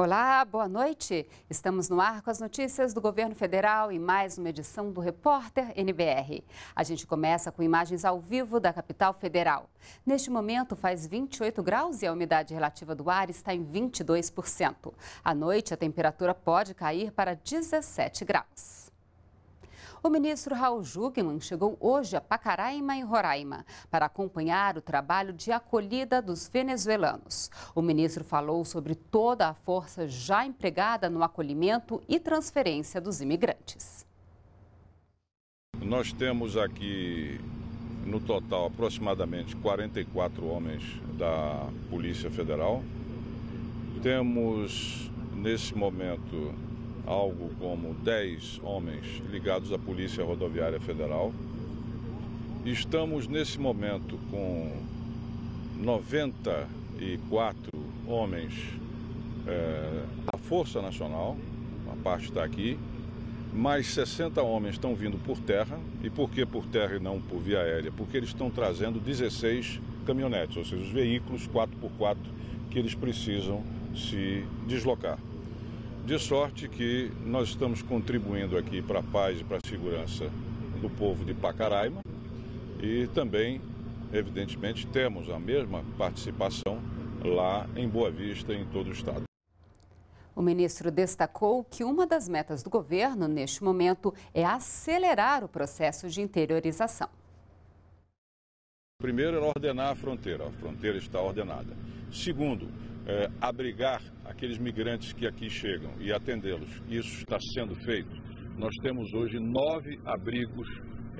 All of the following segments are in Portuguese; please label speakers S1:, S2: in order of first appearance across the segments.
S1: Olá, boa noite. Estamos no ar com as notícias do governo federal e mais uma edição do Repórter NBR. A gente começa com imagens ao vivo da capital federal. Neste momento faz 28 graus e a umidade relativa do ar está em 22%. À noite a temperatura pode cair para 17 graus. O ministro Raul Jungmann chegou hoje a Pacaraima, em Roraima, para acompanhar o trabalho de acolhida dos venezuelanos. O ministro falou sobre toda a força já empregada no acolhimento e transferência dos imigrantes.
S2: Nós temos aqui, no total, aproximadamente 44 homens da Polícia Federal. Temos, nesse momento, algo como 10 homens ligados à Polícia Rodoviária Federal. Estamos nesse momento com 94 homens é, da Força Nacional, a parte está aqui, mais 60 homens estão vindo por terra. E por que por terra e não por via aérea? Porque eles estão trazendo 16 caminhonetes, ou seja, os veículos 4x4 que eles precisam se deslocar. De sorte que nós estamos contribuindo aqui para a paz e para a segurança do povo de Pacaraima e também, evidentemente, temos a mesma participação lá em Boa Vista, em todo o estado.
S1: O ministro destacou que uma das metas do governo neste momento é acelerar o processo de interiorização.
S2: Primeiro era é ordenar a fronteira, a fronteira está ordenada. Segundo, é, abrigar aqueles migrantes que aqui chegam e atendê-los. Isso está sendo feito. Nós temos hoje nove abrigos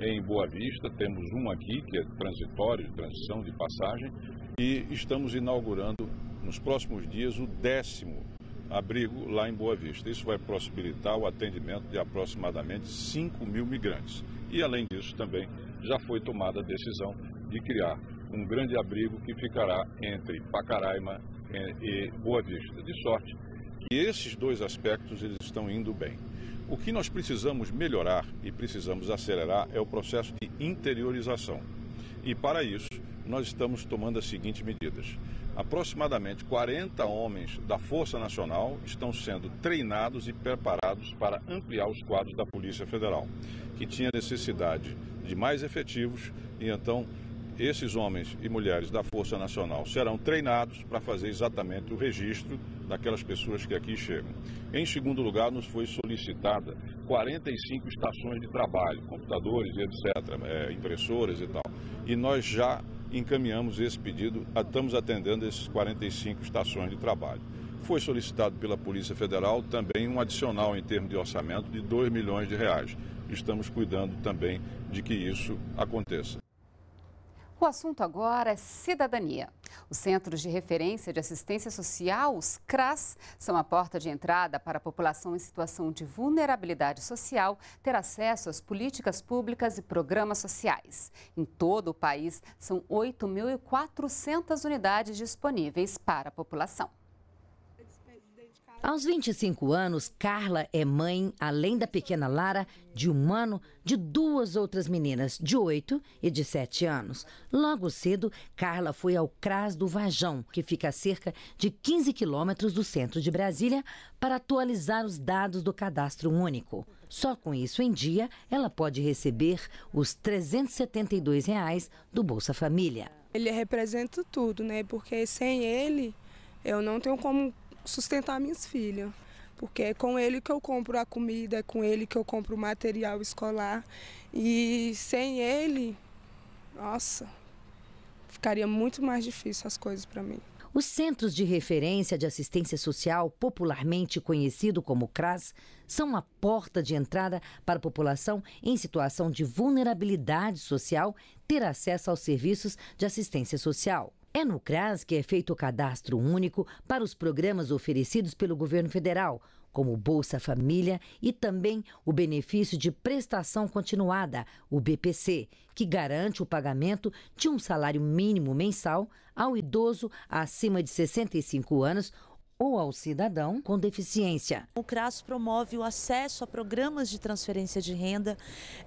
S2: em Boa Vista, temos um aqui que é transitório, de transição de passagem, e estamos inaugurando nos próximos dias o décimo abrigo lá em Boa Vista. Isso vai possibilitar o atendimento de aproximadamente 5 mil migrantes. E além disso também já foi tomada a decisão de criar um grande abrigo que ficará entre Pacaraima e Boa Vista, de sorte que esses dois aspectos eles estão indo bem. O que nós precisamos melhorar e precisamos acelerar é o processo de interiorização. E para isso, nós estamos tomando as seguintes medidas. Aproximadamente 40 homens da Força Nacional estão sendo treinados e preparados para ampliar os quadros da Polícia Federal, que tinha necessidade de mais efetivos e então esses homens e mulheres da Força Nacional serão treinados para fazer exatamente o registro daquelas pessoas que aqui chegam. Em segundo lugar, nos foi solicitada 45 estações de trabalho, computadores, etc., é, impressoras e tal. E nós já encaminhamos esse pedido, estamos atendendo esses 45 estações de trabalho. Foi solicitado pela Polícia Federal também um adicional em termos de orçamento de 2 milhões de reais. Estamos cuidando também de que isso aconteça.
S1: O assunto agora é cidadania. Os Centros de Referência de Assistência Social, os CRAS, são a porta de entrada para a população em situação de vulnerabilidade social ter acesso às políticas públicas e programas sociais. Em todo o país, são 8.400 unidades disponíveis para a população.
S3: Aos 25 anos, Carla é mãe, além da pequena Lara, de um ano, de duas outras meninas, de 8 e de 7 anos. Logo cedo, Carla foi ao Cras do Vajão, que fica a cerca de 15 quilômetros do centro de Brasília, para atualizar os dados do cadastro único. Só com isso em dia, ela pode receber os R$ 372 reais do Bolsa Família.
S1: Ele representa tudo, né? Porque sem ele, eu não tenho como sustentar minhas filhas. Porque é com ele que eu compro a comida, é com ele que eu compro o material escolar. E sem ele, nossa, ficaria muito mais difícil as coisas para mim.
S3: Os Centros de Referência de Assistência Social, popularmente conhecido como CRAS, são a porta de entrada para a população em situação de vulnerabilidade social ter acesso aos serviços de assistência social. É no CRAS que é feito o cadastro único para os programas oferecidos pelo governo federal, como Bolsa Família e também o benefício de prestação continuada, o BPC, que garante o pagamento de um salário mínimo mensal ao idoso acima de 65 anos ou ao cidadão com deficiência. O CRAS promove o acesso a programas de transferência de renda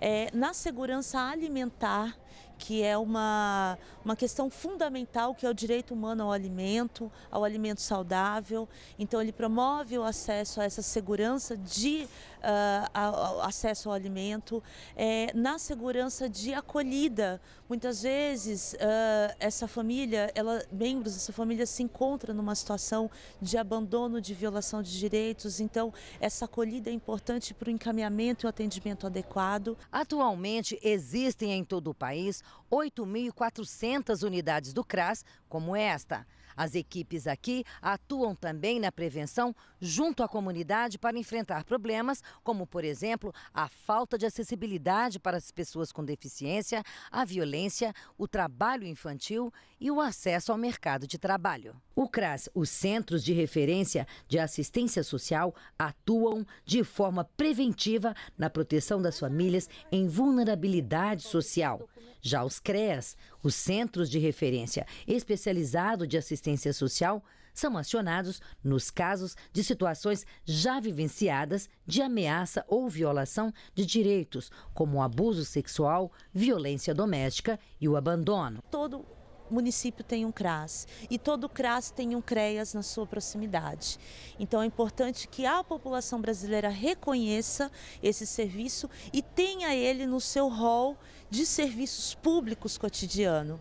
S3: é, na segurança alimentar que é uma, uma questão fundamental, que é o direito humano ao alimento, ao alimento saudável. Então, ele promove o acesso a essa segurança de uh, ao acesso ao alimento, é, na segurança de acolhida. Muitas vezes, uh, essa família, ela, membros dessa família se encontram numa situação de abandono, de violação de direitos. Então, essa acolhida é importante para o encaminhamento e o atendimento adequado. Atualmente, existem em todo o país país 8.400 unidades do CRAS, como esta. As equipes aqui atuam também na prevenção junto à comunidade para enfrentar problemas como, por exemplo, a falta de acessibilidade para as pessoas com deficiência, a violência, o trabalho infantil e o acesso ao mercado de trabalho. O CRAS, os Centros de Referência de Assistência Social, atuam de forma preventiva na proteção das famílias em vulnerabilidade social. Já os CREAS, os Centros de Referência Especializado de Assistência assistência social são acionados nos casos de situações já vivenciadas de ameaça ou violação de direitos, como o abuso sexual, violência doméstica e o abandono. Todo município tem um CRAS e todo CRAS tem um CREAS na sua proximidade. Então é importante que a população brasileira reconheça
S1: esse serviço e tenha ele no seu rol de serviços públicos cotidiano.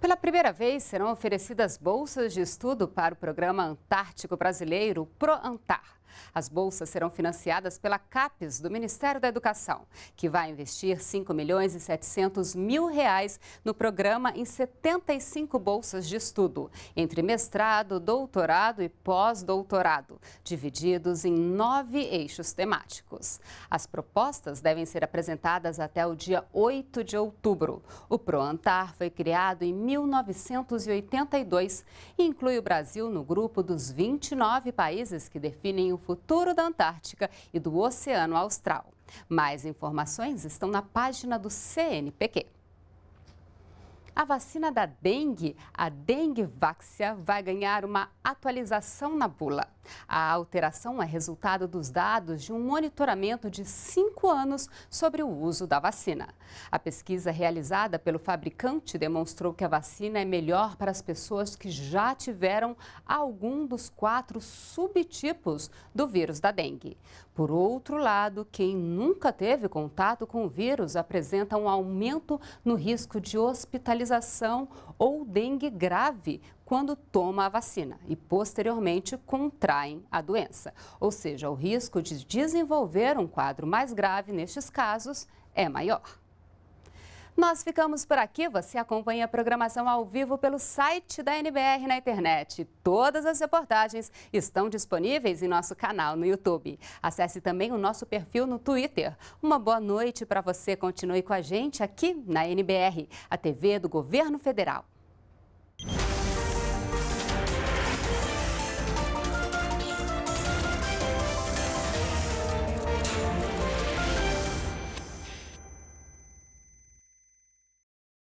S1: Pela primeira vez serão oferecidas bolsas de estudo para o programa Antártico Brasileiro ProAntar. As bolsas serão financiadas pela CAPES do Ministério da Educação, que vai investir 5 milhões e 700 mil reais no programa em 75 bolsas de estudo, entre mestrado, doutorado e pós-doutorado, divididos em nove eixos temáticos. As propostas devem ser apresentadas até o dia 8 de outubro. O ProAntar foi criado em 1982 e inclui o Brasil no grupo dos 29 países que definem o futuro da Antártica e do Oceano Austral. Mais informações estão na página do CNPq. A vacina da dengue, a dengue vaxia, vai ganhar uma atualização na bula. A alteração é resultado dos dados de um monitoramento de cinco anos sobre o uso da vacina. A pesquisa realizada pelo fabricante demonstrou que a vacina é melhor para as pessoas que já tiveram algum dos quatro subtipos do vírus da dengue. Por outro lado, quem nunca teve contato com o vírus apresenta um aumento no risco de hospitalização ou dengue grave quando toma a vacina e posteriormente contraem a doença. Ou seja, o risco de desenvolver um quadro mais grave nestes casos é maior. Nós ficamos por aqui. Você acompanha a programação ao vivo pelo site da NBR na internet. Todas as reportagens estão disponíveis em nosso canal no YouTube. Acesse também o nosso perfil no Twitter. Uma boa noite para você. Continue com a gente aqui na NBR, a TV do Governo Federal.